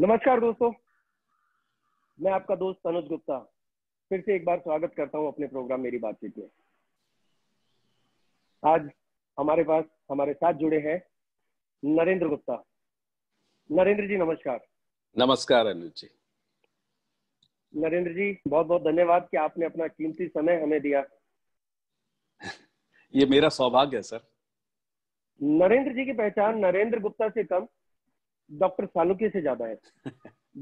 नमस्कार दोस्तों मैं आपका दोस्त तनुज गुप्ता फिर से एक बार स्वागत करता हूं अपने प्रोग्राम मेरी बातचीत में आज हमारे पास हमारे साथ जुड़े हैं नरेंद्र गुप्ता नरेंद्र जी नमस्कार नमस्कार अनुज जी नरेंद्र जी बहुत बहुत धन्यवाद कि आपने अपना कीमती समय हमें दिया ये मेरा सौभाग्य है सर नरेंद्र जी की पहचान नरेंद्र गुप्ता से कम डॉक्टर सालुके से ज्यादा है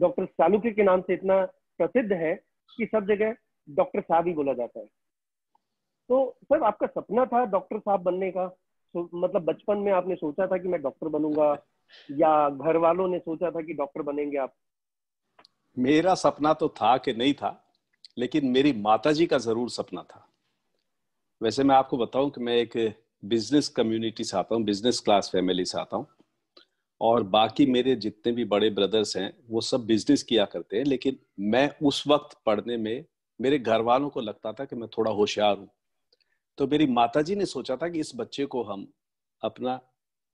डॉक्टर सालुके के नाम से इतना प्रसिद्ध है कि सब जगह डॉक्टर साहब ही बोला जाता है तो सर आपका सपना था डॉक्टर साहब बनने का तो मतलब बचपन में आपने सोचा था कि मैं डॉक्टर बनूंगा या घर वालों ने सोचा था कि डॉक्टर बनेंगे आप मेरा सपना तो था कि नहीं था लेकिन मेरी माता जी का जरूर सपना था वैसे मैं आपको बताऊं कि मैं एक बिजनेस कम्युनिटी से आता हूँ बिजनेस क्लास फैमिली से आता हूँ और बाकी मेरे जितने भी बड़े ब्रदर्स हैं वो सब बिजनेस किया करते हैं लेकिन मैं उस वक्त पढ़ने में मेरे घर वालों को लगता था कि मैं थोड़ा होशियार हूँ तो मेरी जी ने सोचा था कि इस बच्चे को हम अपना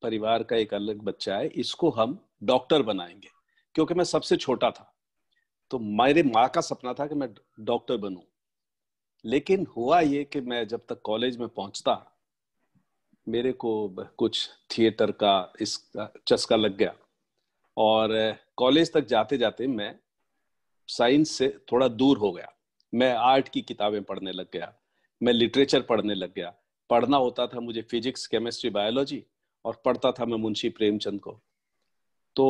परिवार का एक अलग बच्चा है इसको हम डॉक्टर बनाएंगे क्योंकि मैं सबसे छोटा था तो मेरे माँ का सपना था कि मैं डॉक्टर बनूं लेकिन हुआ ये कि मैं जब तक कॉलेज में पहुंचता मेरे को कुछ थिएटर का इस चस्का लग गया और कॉलेज तक जाते जाते मैं साइंस से थोड़ा दूर हो गया मैं आर्ट की किताबें पढ़ने लग गया मैं लिटरेचर पढ़ने लग गया पढ़ना होता था मुझे फिजिक्स केमिस्ट्री बायोलॉजी और पढ़ता था मैं मुंशी प्रेमचंद को तो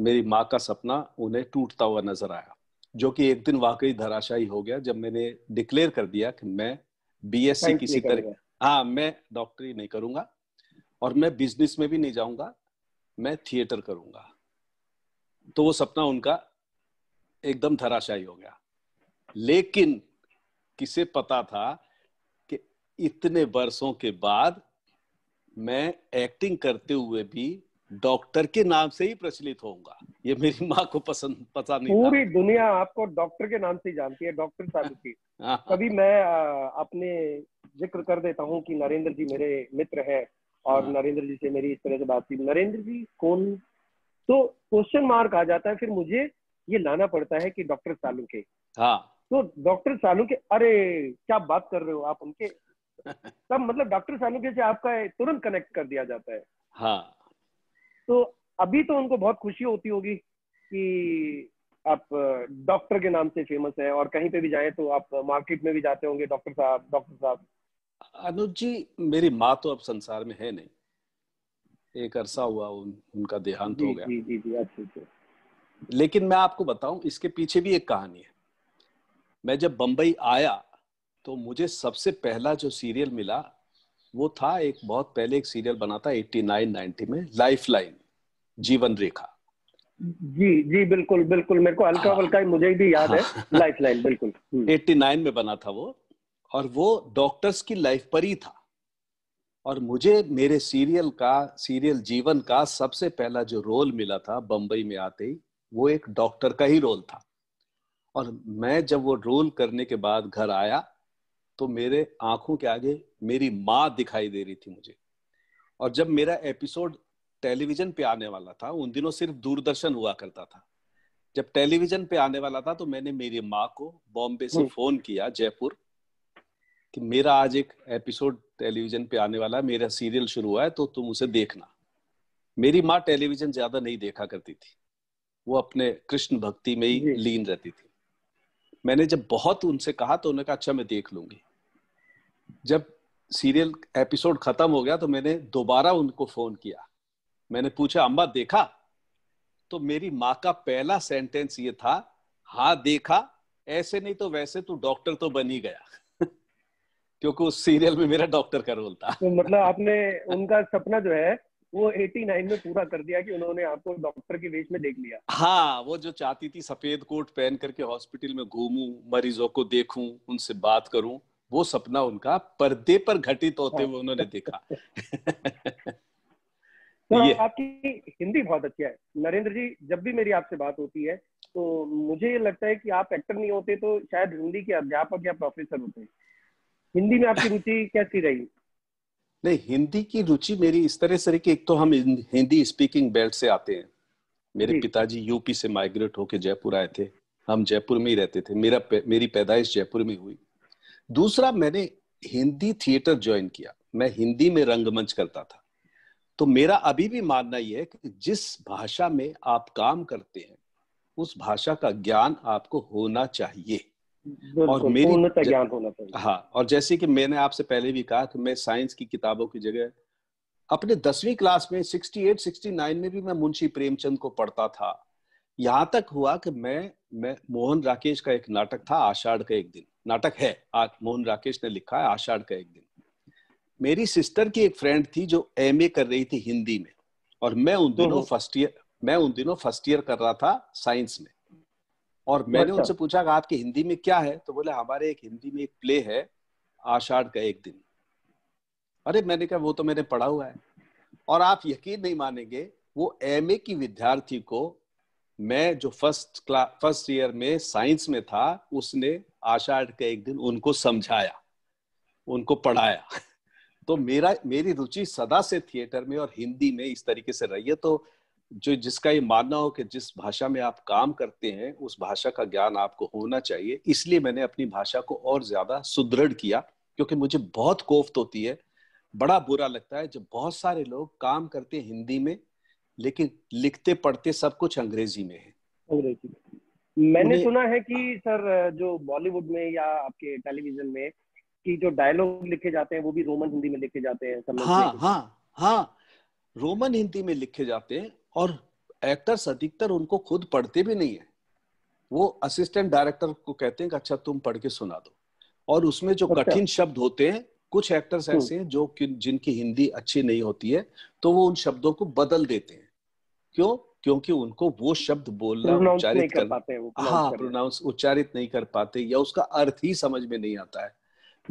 मेरी माँ का सपना उन्हें टूटता हुआ नजर आया जो कि एक दिन वाकई धराशाही हो गया जब मैंने डिक्लेयर कर दिया कि मैं बीएससी किसी तरह हाँ मैं डॉक्टरी नहीं करूंगा और मैं बिजनेस में भी नहीं जाऊंगा मैं थिएटर करूंगा तो वो सपना उनका एकदम धराशायी हो गया लेकिन किसे पता था कि इतने वर्षों के बाद मैं एक्टिंग करते हुए भी डॉक्टर के नाम से ही प्रचलित होऊंगा ये मेरी माँ को पसंद पता नहीं पूरी दुनिया आपको डॉक्टर के नाम से जानती है डॉक्टर साहब की हाँ। कभी मैं अपने जिक्र कर देता हूँ कि नरेंद्र जी मेरे मित्र हैं और हाँ। नरेंद्र जी से मेरी इस तरह से बात की नरेंद्र जी कौन तो क्वेश्चन मार्क आ जाता है फिर मुझे ये लाना पड़ता है कि डॉक्टर सालू के हाँ तो डॉक्टर सालू के अरे क्या बात कर रहे हो आप उनके तब मतलब डॉक्टर सालू के से आपका तुरंत कनेक्ट कर दिया जाता है हाँ तो अभी तो उनको बहुत खुशी होती होगी कि आप डॉक्टर के नाम से फेमस है और कहीं पे भी जाए तो आप मार्केट में भी जाते होंगे डॉक्टर साहब डॉक्टर साहब अनुज जी मेरी माँ तो अब संसार में है नहीं एक अरसा हुआ उन, उनका देहांत हो गया जी, जी, जी, लेकिन मैं आपको बताऊं इसके पीछे भी एक कहानी है मैं जब बंबई आया तो मुझे सबसे पहला जो सीरियल मिला वो था एक बहुत पहले एक सीरियल बना था 89 90 में लाइफ लाइन जीवन रेखा जी जी बिल्कुल बिल्कुल मेरे को हल्का हल्का मुझे भी याद है हाँ। लाइफ लाइन बिल्कुल 89 हम्म। में बना था वो और वो डॉक्टर्स की लाइफ पर ही था और मुझे मेरे सीरियल का सीरियल जीवन का सबसे पहला जो रोल मिला था बम्बई में आते ही वो एक डॉक्टर का ही रोल था और मैं जब वो रोल करने के बाद घर आया तो मेरे आंखों के आगे मेरी माँ दिखाई दे रही थी मुझे और जब मेरा एपिसोड टेलीविजन पे आने वाला था उन दिनों सिर्फ दूरदर्शन हुआ करता था जब टेलीविजन पे आने वाला था तो मैंने मेरी माँ को बॉम्बे से फोन हम्म। किया जयपुर कि मेरा आज एक एपिसोड टेलीविजन पे आने वाला है मेरा सीरियल शुरू हुआ है तो तुम उसे देखना मेरी माँ टेलीविजन ज्यादा नहीं देखा करती थी वो अपने कृष्ण भक्ति में ही लीन रहती थी मैंने जब बहुत उनसे कहा तो उन्होंने कहा अच्छा मैं देख लूंगी जब सीरियल एपिसोड खत्म हो गया तो मैंने दोबारा उनको फोन किया मैंने पूछा अम्बा देखा तो मेरी माँ का पहला सेंटेंस ये था हाँ देखा ऐसे नहीं तो वैसे तू डॉक्टर तो बन ही गया क्योंकि उस सीरियल में मेरा डॉक्टर का रोल था तो मतलब आपने उनका सपना जो है वो 89 में पूरा कर दिया कि उन्होंने आपको डॉक्टर के वेश में देख लिया हाँ वो जो चाहती थी सफेद कोट पहन करके हॉस्पिटल में घूमू मरीजों को देखू उनसे बात करूं वो सपना उनका पर्दे पर घटित होते हुए हाँ। उन्होंने देखा तो आपकी हिंदी बहुत अच्छी है नरेंद्र जी जब भी मेरी आपसे बात होती है तो मुझे ये लगता है कि आप एक्टर नहीं होते तो शायद हिंदी के अध्यापक या प्रोफेसर होते हैं हिंदी में आपकी रुचि कैसी रही नहीं हिंदी की रुचि मेरी इस तरह से कि एक तो हम हिंदी स्पीकिंग बेल्ट से आते हैं मेरे पिताजी यूपी से माइग्रेट होके जयपुर आए थे हम जयपुर में ही रहते थे मेरा मेरी पैदाइश जयपुर में हुई दूसरा मैंने हिंदी थिएटर ज्वाइन किया मैं हिंदी में रंगमंच करता था तो मेरा अभी भी मानना यह है कि जिस भाषा में आप काम करते हैं उस भाषा का ज्ञान आपको होना चाहिए और मेरी ज्ञान होना चाहिए हाँ और जैसे कि मैंने आपसे पहले भी कहा कि मैं साइंस की किताबों की जगह अपने दसवीं क्लास में 68, 69 में भी मैं मुंशी प्रेमचंद को पढ़ता था यहाँ तक हुआ कि मैं मैं मोहन राकेश का एक नाटक था आषाढ़ का एक दिन नाटक है आज मोहन राकेश ने लिखा है आषाढ़ का एक दिन मेरी सिस्टर की एक फ्रेंड थी जो एम कर रही थी हिंदी में और मैं उन हम्म, दिनों हम्म। फर्स्ट ईयर मैं उन दिनों फर्स्ट ईयर कर रहा था साइंस में और मैंने अच्छा। उनसे पूछा कि आपके हिंदी में क्या है तो बोले हमारे एक हिंदी में एक प्ले है आषाढ़ का एक दिन अरे मैंने कहा वो तो मैंने पढ़ा हुआ है और आप यकीन नहीं मानेंगे वो एम की विद्यार्थी को मैं जो फर्स्ट क्लास फर्स्ट ईयर में साइंस में था उसने आषाढ़ का एक दिन उनको समझाया उनको पढ़ाया तो मेरा मेरी रुचि सदा से थिएटर में और हिंदी में इस तरीके से रही है तो जो जिसका ये मानना हो कि जिस भाषा में आप काम करते हैं उस भाषा का ज्ञान आपको होना चाहिए इसलिए मैंने अपनी भाषा को और ज्यादा सुदृढ़ किया क्योंकि मुझे बहुत कोफ्त होती है बड़ा बुरा लगता है जब बहुत सारे लोग काम करते हैं हिंदी में लेकिन लिखते पढ़ते सब कुछ अंग्रेजी में है अंग्रेजी में मैंने सुना है कि सर जो बॉलीवुड में या आपके टेलीविजन में कि जो डायलॉग लिखे जाते हैं वो भी रोमन हिंदी में लिखे जाते हैं हाँ हाँ हाँ रोमन हिंदी में लिखे जाते हैं और एक्टर्स अधिकतर उनको खुद पढ़ते भी नहीं है वो असिस्टेंट डायरेक्टर को कहते हैं कि अच्छा तुम पढ़ के सुना दो और उसमें जो अच्छा। कठिन शब्द होते हैं कुछ एक्टर्स हम्म। ऐसे हैं जो जिनकी हिंदी अच्छी नहीं होती है तो वो उन शब्दों को बदल देते हैं क्यों क्योंकि उनको वो शब्द बोलना उच्चारित कर पाते हाँ प्रोनाउंस उच्चारित नहीं कर पाते या उसका अर्थ ही समझ में नहीं आता है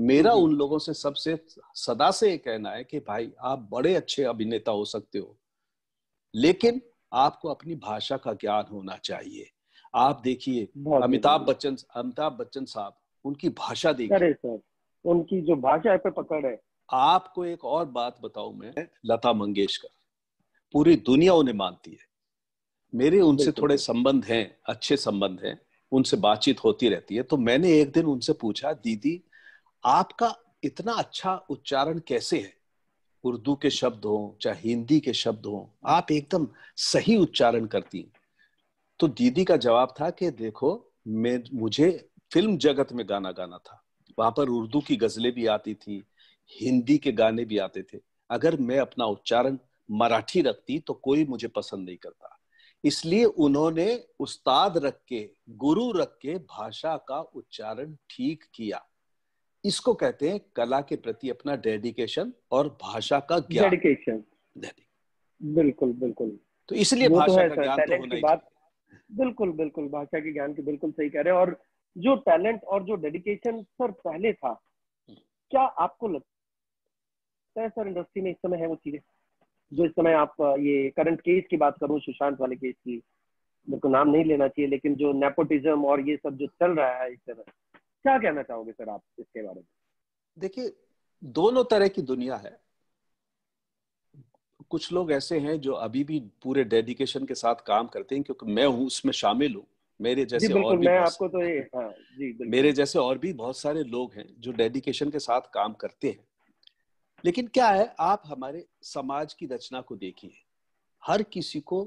मेरा हम्म। उन लोगों से सबसे सदा से कहना है कि भाई आप बड़े अच्छे अभिनेता हो सकते हो लेकिन आपको अपनी भाषा का ज्ञान होना चाहिए आप देखिए अमिताभ बच्चन अमिताभ बच्चन साहब उनकी भाषा देखिए उनकी जो भाषा पे पकड़ है आपको एक और बात बताऊ मैं लता मंगेशकर पूरी दुनिया उन्हें मानती है मेरे उनसे थोड़े संबंध हैं अच्छे संबंध हैं उनसे बातचीत होती रहती है तो मैंने एक दिन उनसे पूछा दीदी आपका इतना अच्छा उच्चारण कैसे है उर्दू के शब्द हों चाहे हिंदी के शब्द हों आप एकदम सही उच्चारण करती तो दीदी का जवाब था कि देखो मैं मुझे फिल्म जगत में गाना गाना था वहां पर उर्दू की गजलें भी आती थी हिंदी के गाने भी आते थे अगर मैं अपना उच्चारण मराठी रखती तो कोई मुझे पसंद नहीं करता इसलिए उन्होंने उस्ताद रख के गुरु रख के भाषा का उच्चारण ठीक किया इसको कहते हैं कला के प्रति अपना डेडिकेशन और भाषा का ज्ञान डेडिकेशन बिल्कुल बिल्कुल तो इसलिए तो भाषा का ज्ञान तो होना बात बिल्कुल बिल्कुल भाषा के ज्ञान की बिल्कुल सही कह रहे हैं और जो टैलेंट और जो डेडिकेशन सर पहले था हम्म। क्या आपको लगता है सर इंडस्ट्री में इस समय है वो चीजें जो इस समय आप ये करंट केस की बात करूं सुशांत वाले केस की मेरे को नाम नहीं लेना चाहिए लेकिन जो नेपोटिज्म और ये सब जो चल रहा है इस तरह क्या कहना चाहोगे सर आप इसके बारे में देखिए दोनों तरह की दुनिया है कुछ लोग ऐसे हैं जो अभी भी पूरे डेडिकेशन के साथ काम करते हैं क्योंकि मैं हूँ उसमें शामिल हूँ मेरे जैसे और भी मैं आपको तो ये हाँ, जी मेरे जैसे और भी बहुत सारे लोग हैं जो डेडिकेशन के साथ काम करते हैं लेकिन क्या है आप हमारे समाज की रचना को देखिए हर किसी को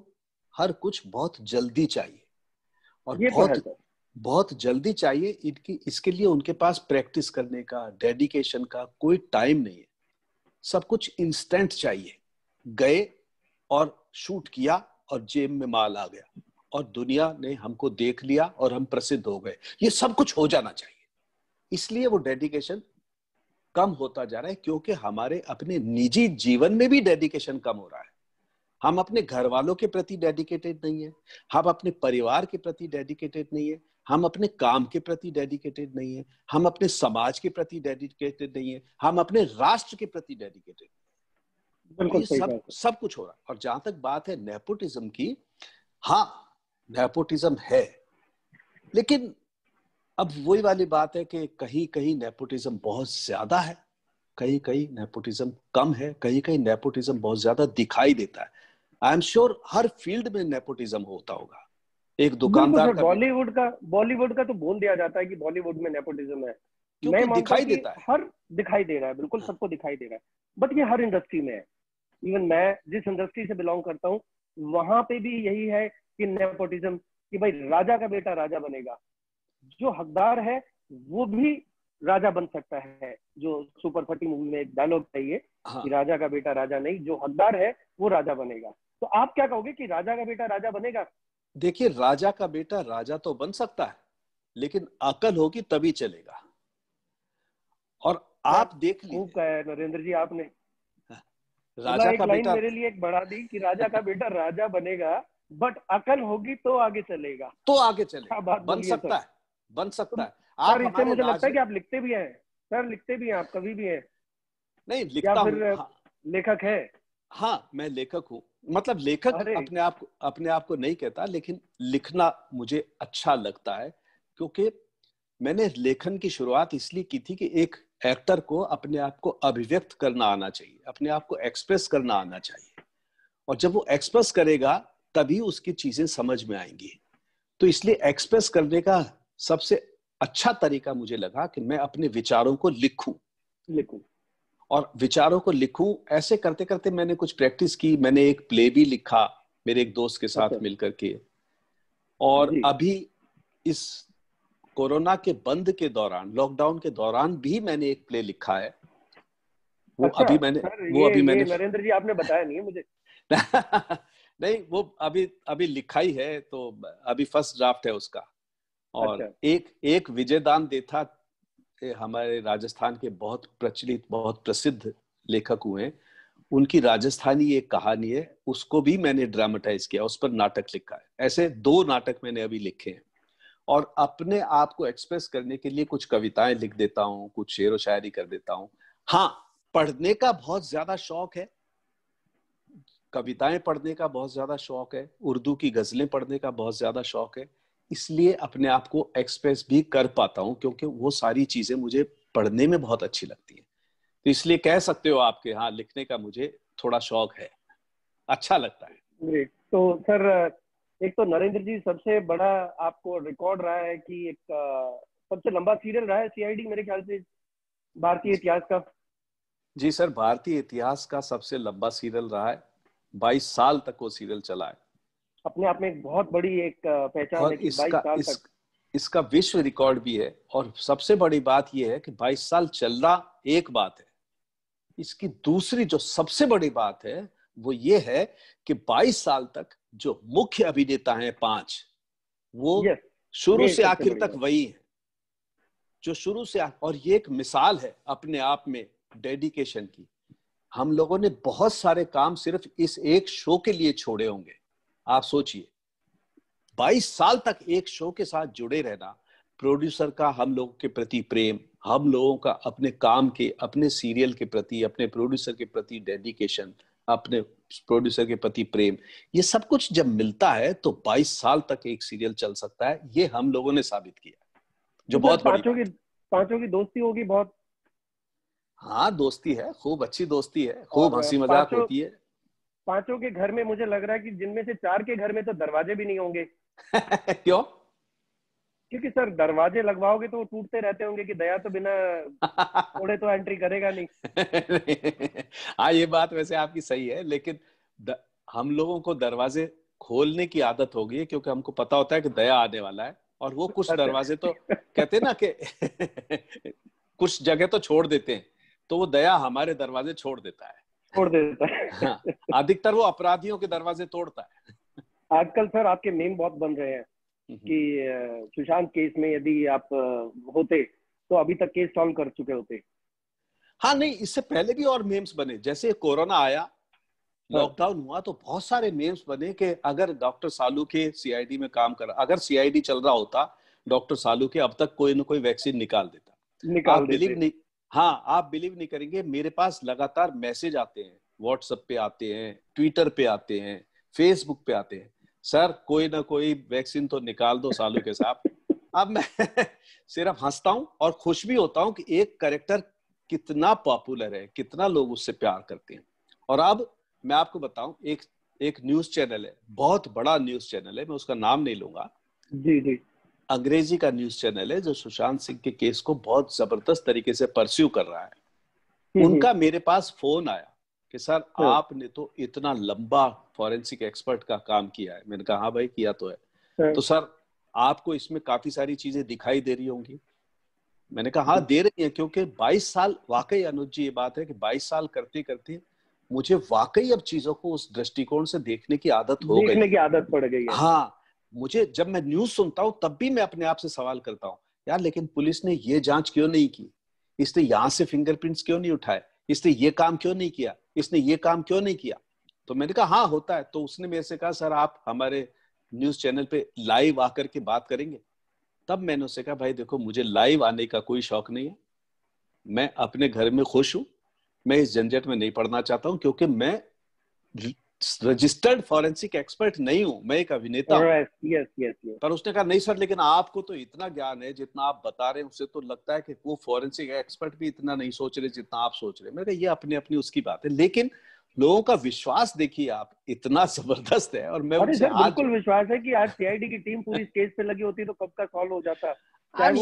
हर कुछ बहुत जल्दी चाहिए और तो बहुत बहुत जल्दी चाहिए इनकी इसके लिए उनके पास प्रैक्टिस करने का डेडिकेशन का कोई टाइम नहीं है सब कुछ इंस्टेंट चाहिए गए और शूट किया और जेब में माल आ गया और दुनिया ने हमको देख लिया और हम प्रसिद्ध हो गए ये सब कुछ हो जाना चाहिए इसलिए वो डेडिकेशन कम होता जा रहा है क्योंकि हमारे अपने निजी जीवन में भी डेडिकेशन कम हो रहा है हम अपने घर वालों के प्रति डेडिकेटेड नहीं है हम अपने परिवार के प्रति डेडिकेटेड नहीं है हम अपने काम के प्रति डेडिकेटेड नहीं है हम अपने समाज के प्रति डेडिकेटेड नहीं है हम अपने राष्ट्र के प्रति डेडिकेटेड बिल्कुल सब सब कुछ हो रहा है और जहां तक बात है नेपोटिज्म की हाँ नेपोटिज्म है लेकिन अब वही वाली बात है कि कहीं कहीं नेपोटिज्म बहुत ज्यादा है कहीं कहीं नेपोटिज्म कम है कहीं कहीं नेपोटिज्म बहुत ज्यादा दिखाई देता है आई एम श्योर हर फील्ड में नेपोटिज्म होता होगा एक दुकानदार बॉलीवुड का बॉलीवुड का तो बोल दिया जाता है कि बॉलीवुड में नेपोटिज्म है मैं दिखाई देता है हर दिखाई दे रहा है बिल्कुल हाँ। सबको दिखाई दे रहा है बट ये हर इंडस्ट्री में है इवन मैं जिस इंडस्ट्री से बिलोंग करता हूँ वहां पे भी यही है कि नेपोटिज्म कि भाई राजा का बेटा राजा बनेगा जो हकदार है वो भी राजा बन सकता है जो सुपर फटी मूवी में एक डायलॉग चाहिए हाँ। कि राजा का बेटा राजा नहीं जो हकदार है वो राजा बनेगा तो आप क्या कहोगे कि राजा का बेटा राजा बनेगा देखिए राजा का बेटा राजा तो बन सकता है लेकिन अकल होगी तभी चलेगा और आप देख लीजिए नरेंद्र जी आपने हाँ। राजा का बेटा मेरे लिए एक बड़ा दी कि राजा का बेटा राजा बनेगा बट अकल होगी तो आगे चलेगा तो आगे चलेगा बन सकता है बन सकता है आप इससे मुझे लगता है कि आप लिखते भी हैं सर लिखते भी हैं आप कभी भी हैं नहीं लिखता हाँ। लेखक है हाँ मैं लेखक हूँ मतलब लेखक अपने आप अपने आप को नहीं कहता लेकिन लिखना मुझे अच्छा लगता है क्योंकि मैंने लेखन की शुरुआत इसलिए की थी कि एक एक्टर को अपने आप को अभिव्यक्त करना आना चाहिए अपने आप को एक्सप्रेस करना आना चाहिए और जब वो एक्सप्रेस करेगा तभी उसकी चीजें समझ में आएंगी तो इसलिए एक्सप्रेस करने का सबसे अच्छा तरीका मुझे लगा कि मैं अपने विचारों को लिखूं लिखूं और विचारों को लिखूं ऐसे करते करते मैंने कुछ प्रैक्टिस की मैंने एक प्ले भी लिखा मेरे एक दोस्त के साथ अच्छा। मिलकर के और अभी इस कोरोना के बंद के दौरान लॉकडाउन के दौरान भी मैंने एक प्ले लिखा है वो अच्छा, अभी मैंने सर, वो ये, अभी मैंने नरेंद्र जी आपने बताया नहीं मुझे नहीं वो अभी अभी लिखा ही है तो अभी फर्स्ट ड्राफ्ट है उसका और अच्छा। एक एक विजय दान देता हमारे राजस्थान के बहुत प्रचलित बहुत प्रसिद्ध लेखक हुए उनकी राजस्थानी एक कहानी है उसको भी मैंने ड्रामेटाइज किया उस पर नाटक लिखा है ऐसे दो नाटक मैंने अभी लिखे हैं और अपने आप को एक्सप्रेस करने के लिए कुछ कविताएं लिख देता हूँ कुछ शेर व शायरी कर देता हूँ हाँ पढ़ने का बहुत ज्यादा शौक है कविताएं पढ़ने का बहुत ज्यादा शौक है उर्दू की गजलें पढ़ने का बहुत ज्यादा शौक है इसलिए अपने आप को एक्सप्रेस भी कर पाता हूँ क्योंकि वो सारी चीजें मुझे पढ़ने में बहुत अच्छी लगती है तो इसलिए कह सकते हो आपके यहाँ लिखने का मुझे थोड़ा शौक है अच्छा लगता है तो सर एक तो नरेंद्र जी सबसे बड़ा आपको रिकॉर्ड रहा है कि एक सबसे लंबा सीरियल रहा है सीआईडी मेरे ख्याल से भारतीय इतिहास का जी सर भारतीय इतिहास का सबसे लंबा सीरियल रहा है 22 साल तक वो सीरियल चला है अपने आप में एक बहुत बड़ी एक पहचान और है कि इसका, साल इस, तक इसका विश्व रिकॉर्ड भी है और सबसे बड़ी बात यह है कि 22 साल चल रहा एक बात है इसकी दूसरी जो सबसे बड़ी बात है वो ये है कि 22 साल तक जो मुख्य अभिनेता हैं पांच वो शुरू से आखिर तक वही है जो शुरू से और ये एक मिसाल है अपने आप में डेडिकेशन की हम लोगों ने बहुत सारे काम सिर्फ इस एक शो के लिए छोड़े होंगे आप सोचिए 22 साल तक एक शो के साथ जुड़े रहना प्रोड्यूसर का हम लोगों के प्रति प्रेम हम लोगों का अपने काम के अपने सीरियल के प्रति अपने प्रोड्यूसर के प्रति डेडिकेशन अपने प्रोड्यूसर के प्रति प्रेम ये सब कुछ जब मिलता है तो 22 साल तक एक सीरियल चल सकता है ये हम लोगों ने साबित किया जो बहुत पांचों की पांचों की दोस्ती होगी बहुत हाँ दोस्ती है खूब अच्छी दोस्ती है खूब हंसी मजाक होती है पांचों के घर में मुझे लग रहा है कि जिनमें से चार के घर में तो दरवाजे भी नहीं होंगे क्यों क्योंकि सर दरवाजे लगवाओगे तो वो टूटते रहते होंगे कि दया तो बिना थोड़े तो एंट्री करेगा नहीं हाँ ये बात वैसे आपकी सही है लेकिन द, हम लोगों को दरवाजे खोलने की आदत हो गई है क्योंकि हमको पता होता है कि दया आने वाला है और वो कुछ अच्छा। दरवाजे तो कहते ना कि कुछ जगह तो छोड़ देते हैं तो वो दया हमारे दरवाजे छोड़ देता है तोड़ देता है हाँ, अधिकतर वो अपराधियों के दरवाजे तोड़ता है आजकल सर आपके मेम बहुत बन रहे हैं हम्म, हम्म। कि सुशांत केस में यदि आप होते तो अभी तक केस सॉल्व कर चुके होते हाँ नहीं इससे पहले भी और मेम्स बने जैसे कोरोना आया लॉकडाउन हाँ। हुआ तो बहुत सारे मेम्स बने कि अगर डॉक्टर सालू के सीआईडी में काम कर अगर सीआईडी चल रहा होता डॉक्टर सालू के अब तक कोई ना कोई वैक्सीन निकाल देता निकाल आप बिलीव नहीं हाँ आप बिलीव नहीं करेंगे मेरे पास लगातार मैसेज आते हैं व्हाट्सएप पे आते हैं ट्विटर पे आते हैं फेसबुक पे आते हैं सर कोई ना कोई वैक्सीन तो निकाल दो सालों के साथ अब मैं सिर्फ हंसता हूँ और खुश भी होता हूँ कि एक करेक्टर कितना पॉपुलर है कितना लोग उससे प्यार करते हैं और अब मैं आपको बताऊं एक एक न्यूज चैनल है बहुत बड़ा न्यूज चैनल है मैं उसका नाम नहीं लूंगा जी जी अंग्रेजी का न्यूज चैनल है जो सुशांत सिंह के केस को बहुत जबरदस्त तरीके से परस्यू कर रहा है हम्म, हम्म। उनका मेरे पास फोन आया कि सर हाँ। आपने तो इतना लंबा फॉरेंसिक एक्सपर्ट का काम किया है मैंने कहा हाँ भाई किया तो है हाँ। तो सर आपको इसमें काफी सारी चीजें दिखाई दे रही होंगी मैंने कहा हाँ, हाँ। दे रही है क्योंकि 22 साल वाकई अनुज जी ये बात है कि 22 साल करते करते मुझे वाकई अब चीजों को उस दृष्टिकोण से देखने की आदत हो देखने की आदत पड़ गई हाँ मुझे जब मैं न्यूज सुनता हूँ तब भी मैं अपने आप से सवाल करता हूँ यार लेकिन पुलिस ने ये जांच क्यों नहीं की इसने यहाँ से फिंगरप्रिंट्स क्यों नहीं उठाए इसने ये काम क्यों नहीं किया इसने ये काम क्यों नहीं किया तो मैंने कहा हाँ होता है तो उसने मेरे से कहा सर आप हमारे न्यूज चैनल पे लाइव आकर के बात करेंगे तब मैंने उसे कहा भाई देखो मुझे लाइव आने का कोई शौक नहीं है मैं अपने घर में खुश हूं मैं इस झंझट में नहीं पढ़ना चाहता हूं क्योंकि मैं रजिस्टर्ड फॉरेंसिक एक्सपर्ट नहीं हूं मैं एक अभिनेता right. yes, yes, yes. पर उसने कहा नहीं सर लेकिन आपको तो इतना ज्ञान है जितना आप बता रहे हैं उसे तो लगता है कि वो फॉरेंसिक एक्सपर्ट भी इतना नहीं सोच रहे जितना आप सोच रहे मेरे ये अपनी अपनी उसकी बात है लेकिन लोगों का विश्वास देखिए आप इतना जबरदस्त है और मैं सर, आज... बिल्कुल विश्वास है कि आज सीआईडी की टीम पूरी स्टेज पे लगी होती तो कब का सॉल्व हो जाता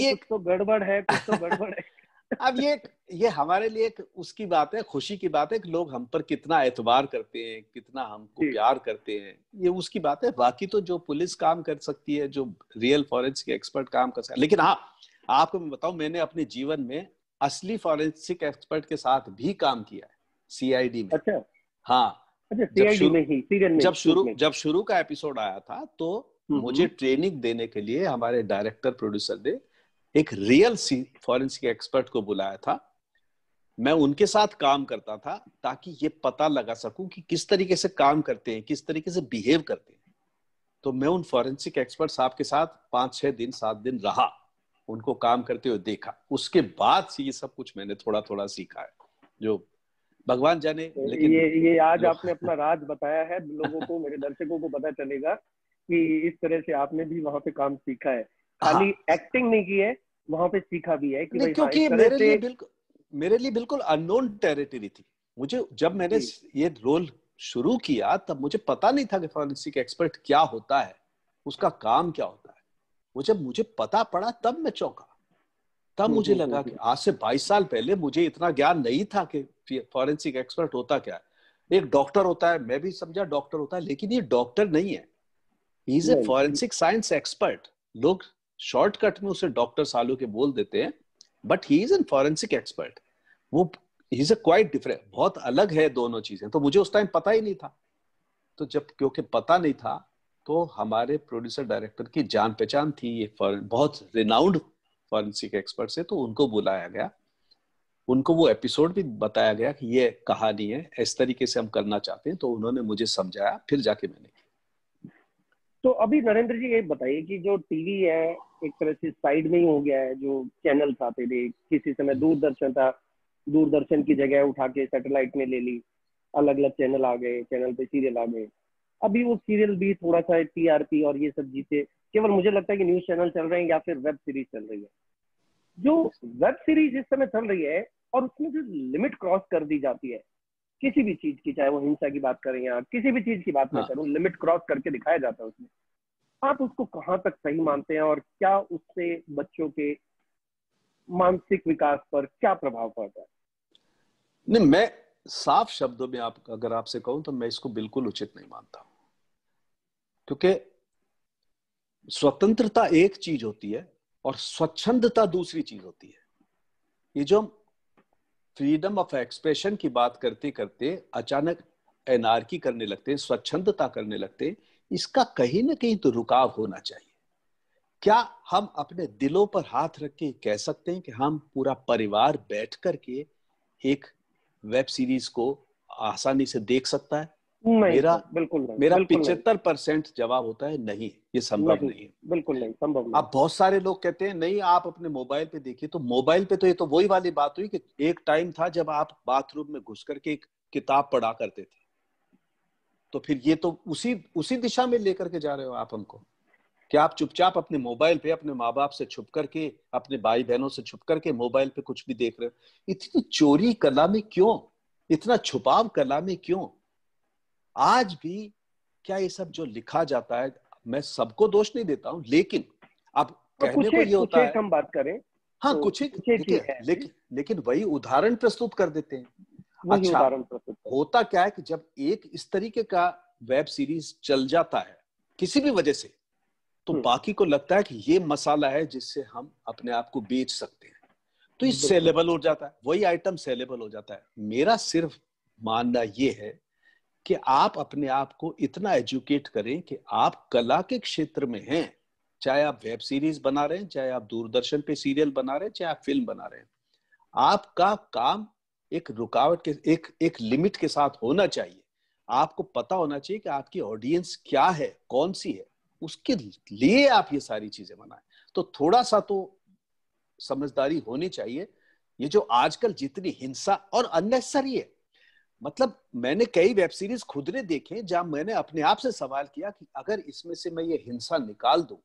ये... कुछ तो गड़बड़ है कुछ तो गड़बड़ है अब ये ये हमारे लिए एक उसकी बात है खुशी की बात है कि लोग हम पर कितना एतबार करते हैं कितना हमको प्यार करते हैं ये उसकी बात है बाकी तो जो पुलिस काम कर सकती है जो रियल फॉरेंसिक एक्सपर्ट काम कर सकते लेकिन हाँ आपको मैं बताऊं मैंने अपने जीवन में असली फॉरेंसिक एक्सपर्ट के साथ भी काम किया है सीआईडी में अच्छा हाँ अच्छा, जब शुरू में जब शुरू जब शुरू का एपिसोड आया था तो हम्म, मुझे हम्म। ट्रेनिंग देने के लिए हमारे डायरेक्टर प्रोड्यूसर ने एक रियल फॉरेंसिक एक्सपर्ट को बुलाया था मैं उनके साथ काम करता था ताकि ये पता लगा सकूं कि किस तरीके से काम करते हैं किस तरीके से बिहेव करते हैं तो मैं उन फॉरेंसिक एक्सपर्ट साहब के साथ पांच छह दिन सात दिन रहा उनको काम करते हुए देखा उसके बाद से ये सब कुछ मैंने थोड़ा थोड़ा सीखा है जो भगवान जाने लेकिन ये ये आज आपने अपना राज बताया है लोगों को मेरे दर्शकों को पता चलेगा कि इस तरह से आपने भी वहां पे काम सीखा है हाँ। खाली एक्टिंग नहीं की है वहां पे सीखा भी है कि भाई क्योंकि मेरे लिए बिल्कुल मेरे लिए बिल्कुल अननोन टेरिटरी थी मुझे जब मैंने ये रोल शुरू किया तब मुझे पता नहीं था कि फॉरेंसिक एक्सपर्ट क्या होता है उसका काम क्या होता है वो जब मुझे पता पड़ा तब मैं चौंका तब मुझे लगा कि आज से 22 साल पहले मुझे इतना ज्ञान नहीं था कि फॉरेंसिक एक्सपर्ट होता क्या है एक डॉक्टर होता है मैं भी समझा डॉक्टर होता है लेकिन ये डॉक्टर नहीं है is a forensic science expert लोग शॉर्टकट में उसे डॉक्टर सालू के बोल देते हैं but he is an forensic expert वो इज अ क्वाइट डिफरेंट बहुत अलग है दोनों चीजें तो मुझे उस टाइम पता ही नहीं था तो जब क्योंकि पता नहीं था तो हमारे प्रोड्यूसर डायरेक्टर की जान पहचान थी ये बहुत रिनाउंड फॉरेंसिक एक्सपर्ट से तो उनको बुलाया गया उनको वो एपिसोड भी बताया गया कि ये कहानी है इस तरीके से हम करना चाहते हैं तो उन्होंने मुझे समझाया फिर जाके मैंने तो अभी नरेंद्र जी ये बताइए कि जो टीवी है एक तरह से साइड में ही हो गया है जो चैनल्स आते थे किसी समय दूरदर्शन था दूरदर्शन की जगह उठा के सैटेलाइट में ले ली अलग अलग चैनल आ गए चैनल पे सीरियल आ गए अभी वो सीरियल भी थोड़ा सा टीआरपी और ये सब जीते केवल मुझे लगता है कि न्यूज चैनल चल रहे हैं या फिर वेब सीरीज चल रही है जो वेब सीरीज इस समय चल रही है और उसमें जो लिमिट क्रॉस कर दी जाती है किसी भी चीज की चाहे वो हिंसा की बात करें या किसी भी चीज की बात हाँ. मैं करूँ लिमिट क्रॉस करके दिखाया जाता है उसमें आप उसको कहाँ तक सही मानते हैं और क्या उससे बच्चों के मानसिक विकास पर क्या प्रभाव पड़ता है नहीं मैं साफ शब्दों में आप अगर आपसे कहूं तो मैं इसको बिल्कुल उचित नहीं मानता क्योंकि स्वतंत्रता एक चीज होती है और स्वच्छंदता दूसरी चीज होती है ये जो हम फ्रीडम ऑफ एक्सप्रेशन की बात करते करते अचानक एनआरकी करने लगते हैं स्वच्छंदता करने लगते हैं इसका कहीं ना कहीं तो रुकाव होना चाहिए क्या हम अपने दिलों पर हाथ रख के कह सकते हैं कि हम पूरा परिवार बैठ कर के एक वेब सीरीज को आसानी से देख सकता है मेरा बिल्कुल नहीं, मेरा पिछहत्तर परसेंट जवाब होता है नहीं ये संभव नहीं, नहीं है बिल्कुल नहीं संभव नहीं आप बहुत सारे लोग कहते हैं नहीं आप अपने मोबाइल पे देखिए तो मोबाइल पे तो ये तो वही वाली बात हुई कि एक टाइम था जब आप बाथरूम में घुस करके एक किताब पढ़ा करते थे तो फिर ये तो उसी उसी दिशा में लेकर के जा रहे हो आप हमको कि आप चुपचाप अपने मोबाइल पे अपने माँ बाप से छुप करके अपने भाई बहनों से छुप करके मोबाइल पे कुछ भी देख रहे हो इतनी चोरी कला में क्यों इतना छुपाव कला में क्यों आज भी क्या ये सब जो लिखा जाता है मैं सबको दोष नहीं देता हूँ लेकिन आप कहने को ये होता है हम बात करें हाँ तो कुछ लेकिन लेकिन वही उदाहरण प्रस्तुत कर देते हैं अच्छा होता क्या है कि जब एक इस तरीके का वेब सीरीज चल जाता है किसी भी वजह से तो हम्म। बाकी को लगता है कि ये मसाला है जिससे हम अपने आप को बेच सकते हैं तो ये सेलेबल हो जाता है वही आइटम सेलेबल हो जाता है मेरा सिर्फ मानना ये है कि आप अपने आप को इतना एजुकेट करें कि आप कला के क्षेत्र में हैं चाहे आप वेब सीरीज बना रहे हैं चाहे आप दूरदर्शन पे सीरियल बना रहे हैं चाहे आप फिल्म बना रहे हैं आपका काम एक रुकावट के एक एक लिमिट के साथ होना चाहिए आपको पता होना चाहिए कि आपकी ऑडियंस क्या है कौन सी है उसके लिए आप ये सारी चीजें बनाए तो थोड़ा सा तो समझदारी होनी चाहिए ये जो आजकल जितनी हिंसा और अननेसेसरी है मतलब मैंने कई वेब सीरीज खुद ने देखे जहां मैंने अपने आप से सवाल किया कि अगर इसमें से मैं ये हिंसा निकाल दू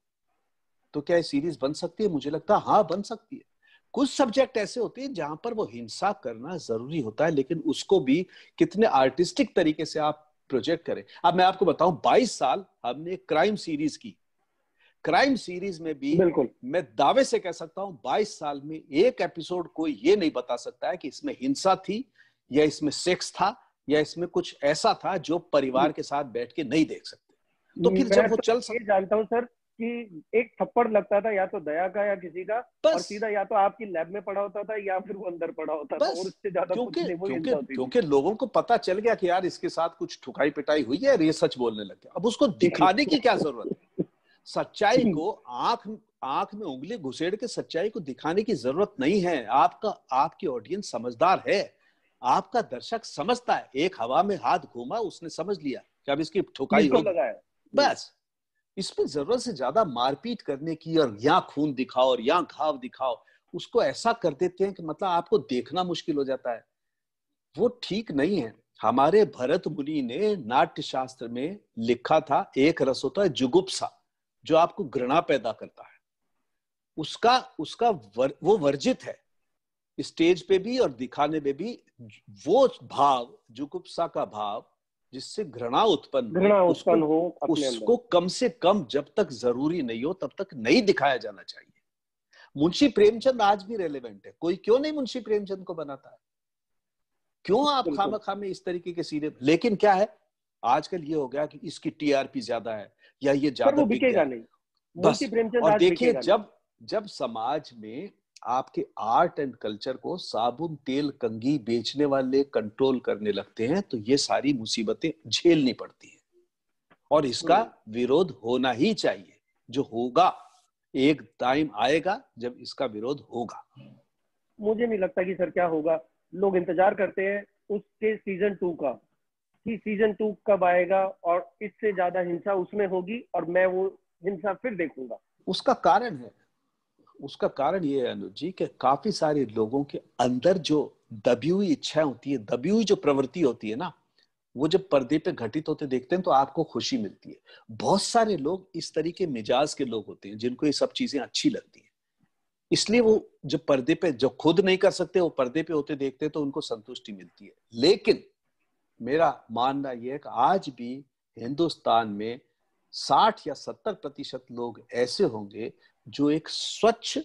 तो क्या ये सीरीज बन सकती है मुझे लगता है हाँ बन सकती है कुछ सब्जेक्ट ऐसे होते हैं जहां पर वो हिंसा करना जरूरी होता है लेकिन उसको भी कितने आर्टिस्टिक तरीके से आप प्रोजेक्ट करें अब मैं आपको बताऊं 22 साल हमने क्राइम सीरीज की क्राइम सीरीज में भी मैं दावे से कह सकता हूं 22 साल में एक एपिसोड कोई ये नहीं बता सकता है कि इसमें हिंसा थी या इसमें सेक्स था या इसमें कुछ ऐसा था जो परिवार के साथ बैठ के नहीं देख सकते तो फिर जब वो तो चल सकते जानता हूँ सर कि एक थप्पड़ लगता था या तो दया का या किसी का बस, और सीधा या तो आपकी लैब में पड़ा होता था या फिर वो अंदर पड़ा होता बस, था और उससे ज्यादा क्योंकि क्योंकि क्योंकि लोगों को पता चल गया कि यार इसके साथ कुछ ठुकाई पिटाई हुई है ये सच बोलने लग गया अब उसको दिखाने की क्या जरूरत है सच्चाई को आंख आंख में उंगली घुसेड़ के सच्चाई को दिखाने की जरूरत नहीं है आपका आपकी ऑडियंस समझदार है आपका दर्शक समझता है एक हवा में हाथ घूमा उसने समझ लिया कि अब इसकी ठुकाई हो बस इसमें जरूरत से ज्यादा मारपीट करने की और यहाँ खून दिखाओ और यहाँ घाव दिखाओ उसको ऐसा कर देते हैं कि मतलब आपको देखना मुश्किल हो जाता है वो ठीक नहीं है हमारे भरत मुनि ने नाट्य शास्त्र में लिखा था एक रस होता है जुगुप्सा जो आपको घृणा पैदा करता है उसका उसका वर, वो वर्जित है स्टेज पे भी और दिखाने में भी वो भाव जुगुप्सा का भाव जिससे घृणा उत्पन्न घृणा उत्पन्न हो उसको कम से कम जब तक जरूरी नहीं हो तब तक नहीं दिखाया जाना चाहिए मुंशी प्रेमचंद आज भी रेलेवेंट है कोई क्यों नहीं मुंशी प्रेमचंद को बनाता है क्यों आप खाम खामे इस तरीके के सीधे लेकिन क्या है आजकल ये हो गया कि इसकी टीआरपी ज्यादा है या ये ज्यादा बिकेगा नहीं बस और देखिए जब जब समाज में आपके आर्ट एंड कल्चर को साबुन तेल कंगी बेचने वाले कंट्रोल करने लगते हैं तो ये सारी मुसीबतें झेलनी पड़ती है और इसका हम्म। विरोध होना ही चाहिए जो होगा एक टाइम आएगा जब इसका विरोध होगा मुझे नहीं लगता कि सर क्या होगा लोग इंतजार करते हैं उसके सीजन टू का कि सीजन टू कब आएगा और इससे ज्यादा हिंसा उसमें होगी और मैं वो हिंसा फिर देखूंगा उसका कारण है उसका कारण ये है अनुज जी कि काफी सारे लोगों के अंदर जो दबी हुई इच्छा होती है दबी हुई जो प्रवृत्ति होती है ना वो जब पर्दे पे घटित होते देखते हैं तो आपको खुशी मिलती है बहुत सारे लोग इस तरीके मिजाज के लोग होते हैं जिनको ये सब चीजें अच्छी लगती हैं इसलिए वो जब पर्दे पे जो खुद नहीं कर सकते वो पर्दे पे होते देखते हैं तो उनको संतुष्टि मिलती है लेकिन मेरा मानना यह है कि आज भी हिंदुस्तान में साठ या सत्तर प्रतिशत लोग ऐसे होंगे जो एक स्वच्छ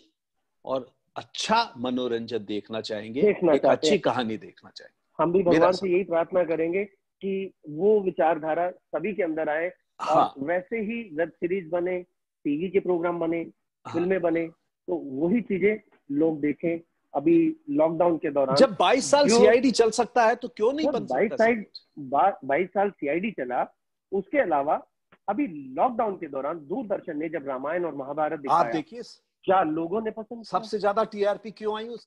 और अच्छा मनोरंजन देखना चाहेंगे देखना एक अच्छी कहानी देखना चाहेंगे हम भी भगवान से यही प्रार्थना करेंगे कि वो विचारधारा सभी के अंदर आए हाँ। वैसे ही वेब सीरीज बने टीवी के प्रोग्राम बने हाँ। फिल्में बने तो वही चीजें लोग देखें अभी लॉकडाउन के दौरान जब 22 साल सीआईडी चल सकता है तो क्यों नहीं बन सकता बाईस साल सीआईडी चला उसके अलावा अभी लॉकडाउन के दौरान दूरदर्शन ने जब रामायण और महाभारत दिखाया आप देखिए क्या लोगों ने पसंद सबसे ज्यादा टीआरपी क्यों आई उस